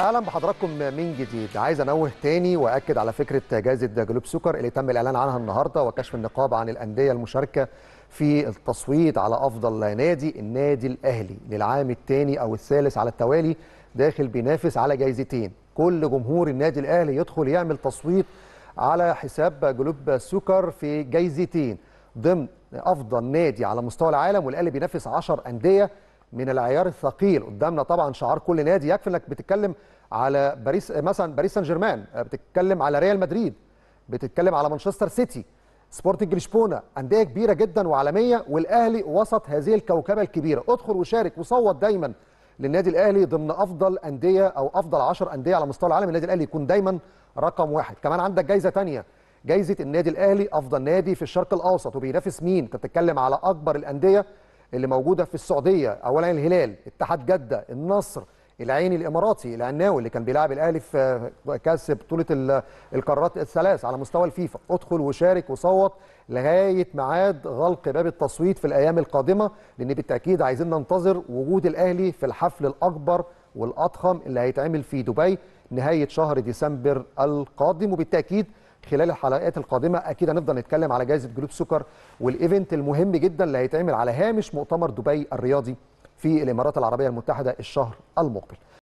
اهلا بحضراتكم من جديد عايز انوه تاني واكد على فكره جائزه جلوب سكر اللي تم الاعلان عنها النهارده وكشف النقاب عن الانديه المشاركه في التصويت على افضل نادي النادي الاهلي للعام الثاني او الثالث على التوالي داخل بينافس على جايزتين كل جمهور النادي الاهلي يدخل يعمل تصويت على حساب جلوب سكر في جايزتين ضمن افضل نادي على مستوى العالم والاهلي بينافس 10 انديه من العيار الثقيل قدامنا طبعا شعار كل نادي يكفي انك بتتكلم على باريس مثلا باريس سان جيرمان بتتكلم على ريال مدريد بتتكلم على مانشستر سيتي سبورتنج لشبونه انديه كبيره جدا وعالميه والاهلي وسط هذه الكوكبه الكبيره ادخل وشارك وصوت دايما للنادي الاهلي ضمن افضل انديه او افضل 10 انديه على مستوى العالم النادي الاهلي يكون دايما رقم واحد كمان عندك جايزه ثانيه جايزه النادي الاهلي افضل نادي في الشرق الاوسط وبينافس مين انت بتتكلم على اكبر الانديه اللي موجوده في السعوديه اولا الهلال اتحاد جده النصر العيني الاماراتي العناوي اللي كان بيلعب الاهلي في كاس بطوله القارات الثلاث على مستوى الفيفا ادخل وشارك وصوت لغايه ميعاد غلق باب التصويت في الايام القادمه لان بالتاكيد عايزين ننتظر وجود الاهلي في الحفل الاكبر والاضخم اللي هيتعمل في دبي نهايه شهر ديسمبر القادم وبالتاكيد خلال الحلقات القادمه اكيد هنفضل نتكلم على جائزه جلوب سكر والايفنت المهم جدا اللي هيتعمل على هامش مؤتمر دبي الرياضي في الامارات العربيه المتحده الشهر المقبل